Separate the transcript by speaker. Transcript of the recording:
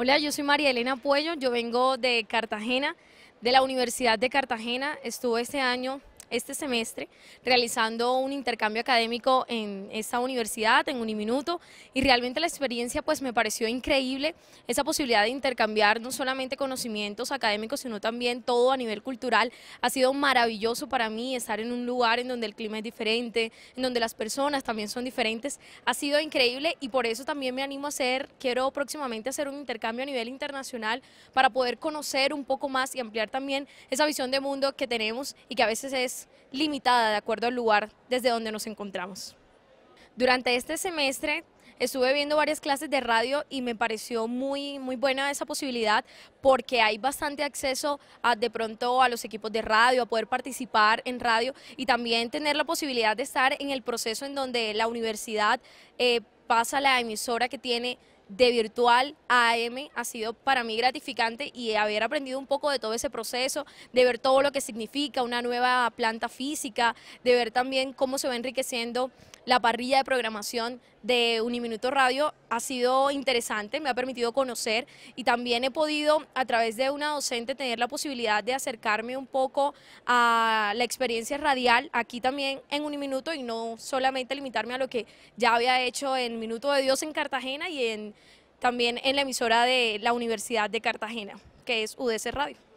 Speaker 1: Hola, yo soy María Elena Puello, yo vengo de Cartagena, de la Universidad de Cartagena, estuve este año este semestre realizando un intercambio académico en esta universidad, en Uniminuto, y realmente la experiencia pues me pareció increíble, esa posibilidad de intercambiar no solamente conocimientos académicos, sino también todo a nivel cultural. Ha sido maravilloso para mí estar en un lugar en donde el clima es diferente, en donde las personas también son diferentes. Ha sido increíble y por eso también me animo a hacer, quiero próximamente hacer un intercambio a nivel internacional para poder conocer un poco más y ampliar también esa visión de mundo que tenemos y que a veces es limitada de acuerdo al lugar desde donde nos encontramos. Durante este semestre estuve viendo varias clases de radio y me pareció muy, muy buena esa posibilidad porque hay bastante acceso de pronto a los equipos de radio, a poder participar en radio y también tener la posibilidad de estar en el proceso en donde la universidad eh, pasa la emisora que tiene de Virtual a AM ha sido para mí gratificante y haber aprendido un poco de todo ese proceso, de ver todo lo que significa una nueva planta física, de ver también cómo se va enriqueciendo la parrilla de programación de Uniminuto Radio ha sido interesante, me ha permitido conocer y también he podido a través de una docente tener la posibilidad de acercarme un poco a la experiencia radial aquí también en Uniminuto y no solamente limitarme a lo que ya había hecho en Minuto de Dios en Cartagena y en también en la emisora de la Universidad de Cartagena, que es UDC Radio.